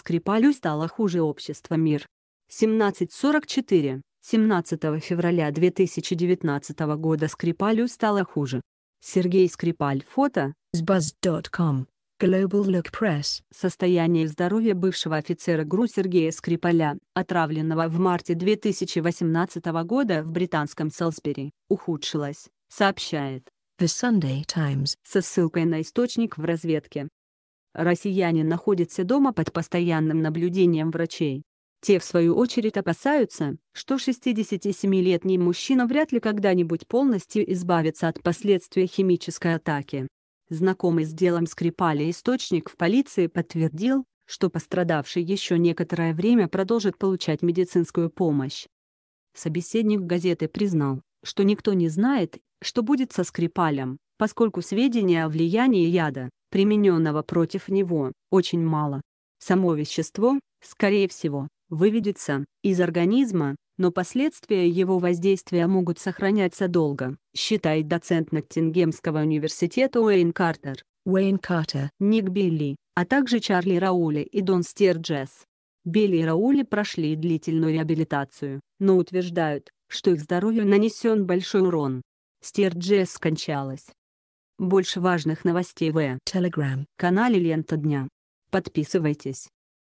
Скрипалю стало хуже общество мир. 1744. 17 февраля 2019 года Скрипалю стало хуже. Сергей Скрипаль. Фото. Sbuzz.com. Global Look Press. Состояние здоровья бывшего офицера ГРУ Сергея Скрипаля, отравленного в марте 2018 года в британском Селсбери, ухудшилось, сообщает The Sunday Times со ссылкой на источник в разведке россиянин находится дома под постоянным наблюдением врачей. Те, в свою очередь, опасаются, что 67-летний мужчина вряд ли когда-нибудь полностью избавится от последствий химической атаки. Знакомый с делом Скрипаля источник в полиции подтвердил, что пострадавший еще некоторое время продолжит получать медицинскую помощь. Собеседник газеты признал, что никто не знает, что будет со Скрипалем, поскольку сведения о влиянии яда, примененного против него, очень мало. Само вещество, скорее всего, выведется из организма, но последствия его воздействия могут сохраняться долго, считает доцент Ноттингемского университета Уэйн Картер. Уэйн Картер, Ник Билли, а также Чарли Раули и Дон Стерджес. Билли и Раули прошли длительную реабилитацию, но утверждают, что их здоровью нанесен большой урон. Стерджес скончалась, больше важных новостей в Telegram-канале Лента Дня. Подписывайтесь.